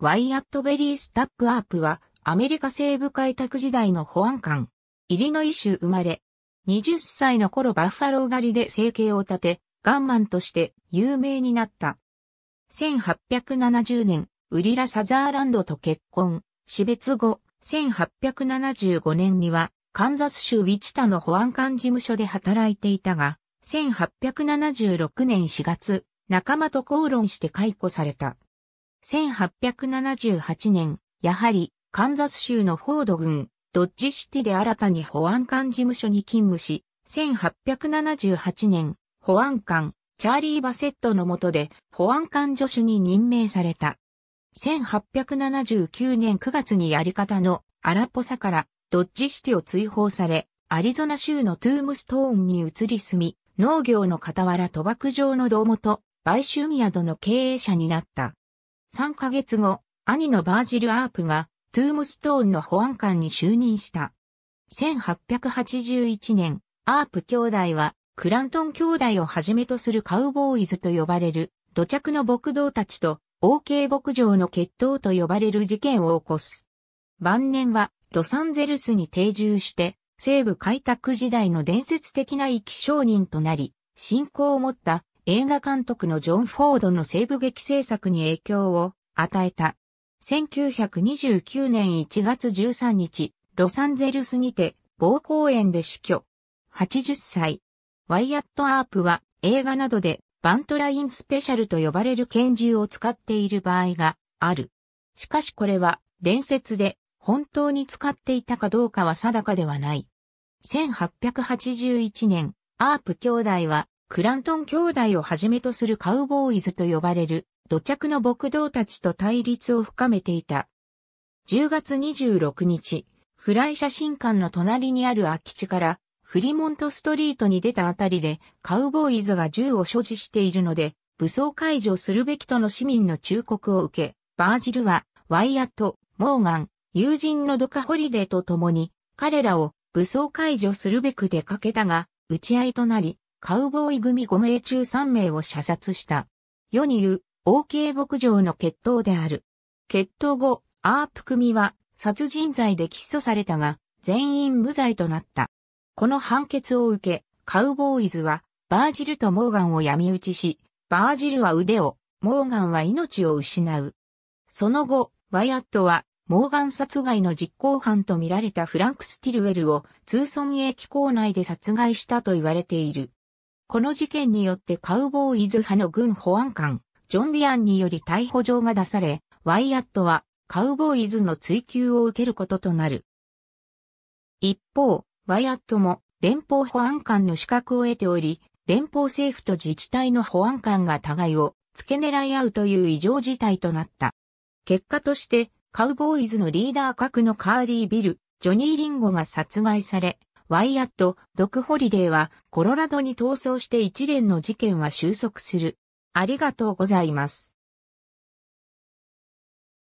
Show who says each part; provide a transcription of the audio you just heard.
Speaker 1: ワイアットベリー・スタップ・アープは、アメリカ西部開拓時代の保安官、イリノイ州生まれ、20歳の頃バッファロー狩りで生計を立て、ガンマンとして有名になった。1870年、ウリラ・サザーランドと結婚、死別後、1875年には、カンザス州ウィチタの保安官事務所で働いていたが、1876年4月、仲間と口論して解雇された。1878年、やはり、カンザス州のフォード郡、ドッジシティで新たに保安官事務所に勤務し、1878年、保安官、チャーリー・バセットの下で、保安官助手に任命された。1879年9月にやり方のアラポサからドッジシティを追放され、アリゾナ州のトゥームストーンに移り住み、農業の傍ら賭博場の道元、売春宿の経営者になった。3ヶ月後、兄のバージル・アープが、トゥームストーンの保安官に就任した。1881年、アープ兄弟は、クラントン兄弟をはじめとするカウボーイズと呼ばれる、土着の牧道たちと、OK 牧場の決闘と呼ばれる事件を起こす。晩年は、ロサンゼルスに定住して、西部開拓時代の伝説的な生き商人となり、信仰を持った映画監督のジョン・フォードの西部劇制作に影響を与えた。1929年1月13日、ロサンゼルスにて、某公園で死去。80歳。ワイアット・アープは映画などでバントラインスペシャルと呼ばれる拳銃を使っている場合がある。しかしこれは伝説で本当に使っていたかどうかは定かではない。1881年、アープ兄弟はクラントン兄弟をはじめとするカウボーイズと呼ばれる土着の牧道たちと対立を深めていた。10月26日、フライ写真館の隣にある空き地からフリモントストリートに出たあたりでカウボーイズが銃を所持しているので武装解除するべきとの市民の忠告を受け、バージルはワイヤト、モーガン、友人のドカホリデーと共に彼らを武装解除するべく出かけたが、打ち合いとなり、カウボーイ組5名中3名を射殺した。世に言う、OK 牧場の決闘である。決闘後、アープ組は殺人罪で起訴されたが、全員無罪となった。この判決を受け、カウボーイズは、バージルとモーガンを闇討ちし、バージルは腕を、モーガンは命を失う。その後、ワイアットは、モーガン殺害の実行犯とみられたフランク・スティルウェルを、ツーソン駅構内で殺害したと言われている。この事件によってカウボーイズ派の軍保安官、ジョン・ビアンにより逮捕状が出され、ワイアットはカウボーイズの追及を受けることとなる。一方、ワイアットも連邦保安官の資格を得ており、連邦政府と自治体の保安官が互いを付け狙い合うという異常事態となった。結果として、カウボーイズのリーダー格のカーリー・ビル、ジョニー・リンゴが殺害され、ワイアット・ドクホリデーはコロラドに逃走して一連の事件は収束する。ありがとうございます。